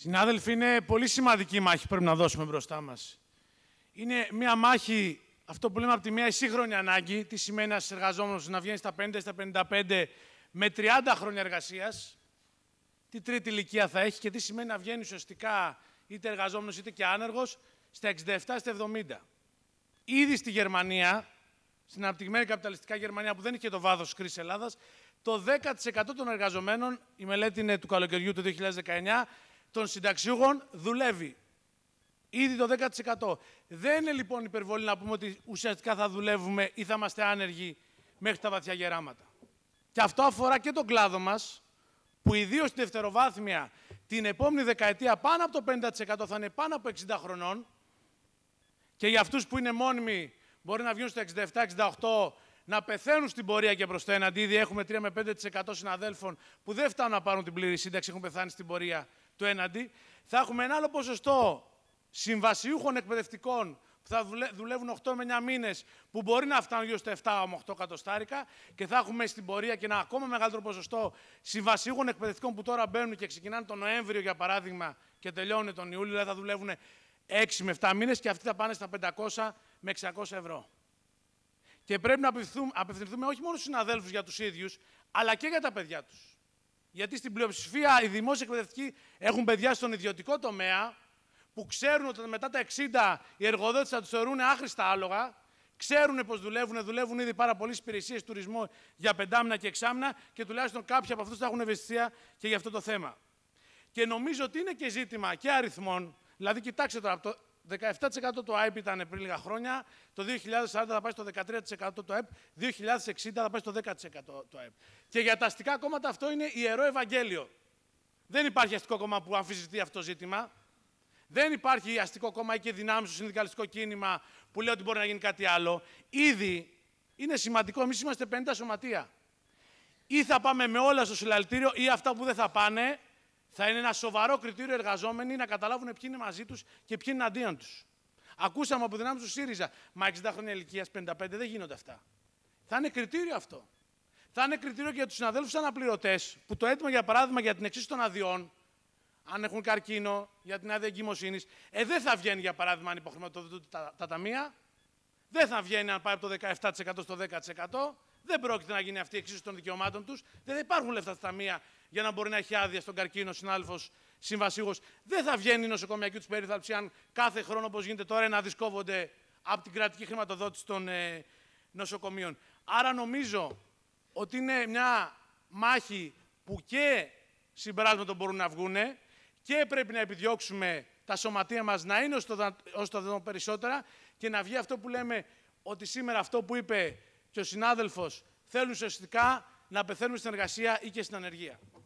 Συνάδελφοι, είναι πολύ σημαντική η μάχη που πρέπει να δώσουμε μπροστά μας. Είναι μια μάχη, αυτό που λέμε από τη μία, η σύγχρονη ανάγκη. Τι σημαίνει ένας εργαζόμενος να βγαίνει στα 50, στα 55 με 30 χρόνια εργασίας. Τι τρίτη ηλικία θα έχει και τι σημαίνει να βγαίνει ουσιαστικά είτε εργαζόμενος είτε και άνεργος στα 67, στα 70. Ήδη στη Γερμανία, στην αναπτυγμένη καπιταλιστικά Γερμανία που δεν είχε το βάθος κρίσης Ελλάδας, το 10% των εργαζομένων, η μελέτη είναι του καλοκαιριού του 2019, των συνταξιούχων δουλεύει. Ήδη το 10%. Δεν είναι λοιπόν υπερβολή να πούμε ότι ουσιαστικά θα δουλεύουμε ή θα είμαστε άνεργοι μέχρι τα βαθιά γεράματα. Και αυτό αφορά και τον κλάδο μας, που ιδίως στη δευτεροβάθμια την επόμενη δεκαετία πάνω από το 50% θα είναι πάνω από 60 χρονών και για αυτούς που είναι μόνιμοι μπορεί να βγουν στο 67-68 να πεθαίνουν στην πορεία και το έναντι. Ήδη έχουμε 3 με 5% συναδέλφων που δεν φτάνουν να πάρουν την πλήρη σύνταξη, έχουν πεθάνει στην πορεία το έναντι, θα έχουμε ένα άλλο ποσοστό συμβασιούχων εκπαιδευτικών που θα δουλεύουν 8 με 9 μήνες, που μπορεί να φτάνουν γύρω στα 7 με 8 κατοστάρικα και θα έχουμε στην πορεία και ένα ακόμα μεγαλύτερο ποσοστό συμβασιούχων εκπαιδευτικών που τώρα μπαίνουν και ξεκινάνε τον Νοέμβριο, για παράδειγμα, και τελειώνουν τον Ιούλιο, δηλαδή θα δουλεύουν 6 με 7 μήνες και αυτοί θα πάνε στα 500 με 600 ευρώ. Και πρέπει να απευθυνθούμε όχι μόνο στους συναδέλφους για τους ίδιους, αλλά και για τα παιδιά τους. Γιατί στην πλειοψηφία οι δημόσιοι εκπαιδευτικοί έχουν παιδιά στον ιδιωτικό τομέα που ξέρουν ότι μετά τα 60 οι εργοδότες θα τους θεωρούν άχρηστα άλογα, ξέρουν πώ δουλεύουν, δουλεύουν ήδη πάρα πολλές υπηρεσίες τουρισμού για πεντάμινα και εξάμινα και τουλάχιστον κάποιοι από αυτούς θα έχουν ευαισθησία και για αυτό το θέμα. Και νομίζω ότι είναι και ζήτημα και αριθμών. Δηλαδή, κοιτάξτε τώρα, από το 17% το ΑΕΠ ήταν πριν λίγα χρόνια, το 2040 θα πάει στο 13% το ΑΕΠ, 2060 θα πάει στο 10% το ΑΕΠ. Και για τα αστικά κόμματα αυτό είναι ιερό Ευαγγέλιο. Δεν υπάρχει αστικό κόμμα που αμφισβητεί αυτό το ζήτημα. Δεν υπάρχει αστικό κόμμα ή και δυνάμεις στο συνδικαλιστικό κίνημα που λέει ότι μπορεί να γίνει κάτι άλλο. Ήδη είναι σημαντικό, εμείς είμαστε 50 σωματεία. Ή θα πάμε με όλα στο συλλαλητήριο ή αυτά που δεν θα πάνε θα είναι ένα σοβαρό κριτήριο εργαζόμενοι να καταλάβουν ποιοι είναι μαζί τους και ποιοι είναι αντίον τους. Ακούσαμε από δυνάμεις του ΣΥΡΙΖΑ, μα 60 χρόνια ηλικίας 55 δεν γίνονται αυτά. Θα είναι κριτήριο αυτό. Θα είναι κριτήριο και για τους συναδέλφους αναπληρωτές που το έτοιμο για παράδειγμα για την εξίσωση των αδειών, αν έχουν καρκίνο, για την άδεια εγκυμοσύνης, ε, δεν θα βγαίνει για παράδειγμα αν υποχρηματοδοτούνται τα, τα ταμεία, δεν θα βγαίνει αν πάει από το 17% στο 10% δεν πρόκειται να γίνει αυτή η εξίσωση των δικαιωμάτων τους. Δεν υπάρχουν λεφτά στα ταμεία για να μπορεί να έχει άδεια στον καρκίνο συνάδελφο συμβασίγο. Δεν θα βγαίνει η νοσοκομιακή τους περίθαλψη αν κάθε χρόνο, όπως γίνεται τώρα, να δισκόβονται από την κρατική χρηματοδότηση των ε, νοσοκομείων. Άρα νομίζω ότι είναι μια μάχη που και συμπεράσματα μπορούν να βγουν και πρέπει να επιδιώξουμε τα σωματεία μας να είναι ως το δυνατόν περισσότερα και να βγει αυτό που λέμε ότι σήμερα αυτό που είπε και ο συνάδελφος θέλουν ουσιαστικά να πεθαίνουν στην εργασία ή και στην ανεργία.